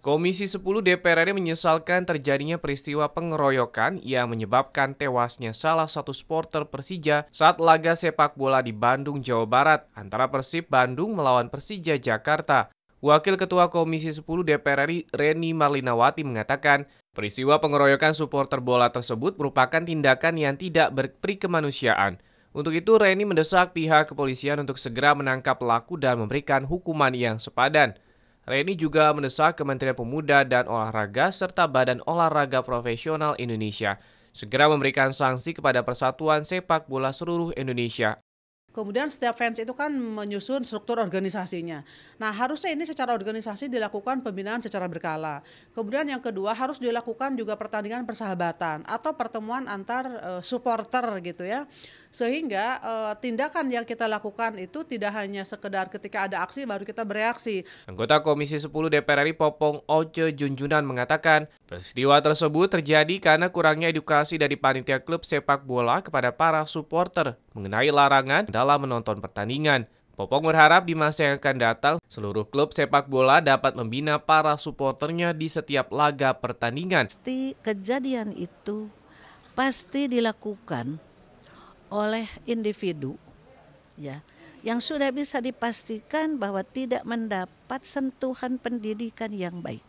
Komisi 10 DPR RI menyesalkan terjadinya peristiwa pengeroyokan yang menyebabkan tewasnya salah satu supporter Persija saat laga sepak bola di Bandung, Jawa Barat antara Persib Bandung melawan Persija Jakarta. Wakil Ketua Komisi 10 DPR RI Reni Marlinawati mengatakan, peristiwa pengeroyokan supporter bola tersebut merupakan tindakan yang tidak berperi kemanusiaan. Untuk itu, Reni mendesak pihak kepolisian untuk segera menangkap pelaku dan memberikan hukuman yang sepadan. Reni juga mendesak Kementerian Pemuda dan Olahraga serta Badan Olahraga Profesional Indonesia segera memberikan sanksi kepada Persatuan Sepak Bola seluruh Indonesia Kemudian setiap fans itu kan menyusun struktur organisasinya. Nah harusnya ini secara organisasi dilakukan pembinaan secara berkala. Kemudian yang kedua harus dilakukan juga pertandingan persahabatan atau pertemuan antar uh, supporter gitu ya sehingga uh, tindakan yang kita lakukan itu tidak hanya sekedar ketika ada aksi baru kita bereaksi. Anggota Komisi 10 DPR RI Popong Oce Junjunan mengatakan, peristiwa tersebut terjadi karena kurangnya edukasi dari panitia klub sepak bola kepada para supporter mengenai larangan dalam menonton pertandingan. Popong berharap di masa yang akan datang, seluruh klub sepak bola dapat membina para supporternya di setiap laga pertandingan. Pasti kejadian itu pasti dilakukan oleh individu ya yang sudah bisa dipastikan bahwa tidak mendapat sentuhan pendidikan yang baik.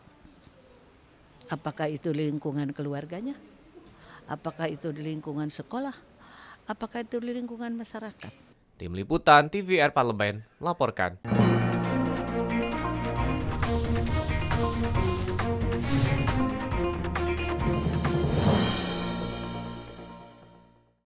Apakah itu di lingkungan keluarganya? Apakah itu di lingkungan sekolah? Apakah itu di lingkungan masyarakat? Tim Liputan TVR Parlemen melaporkan.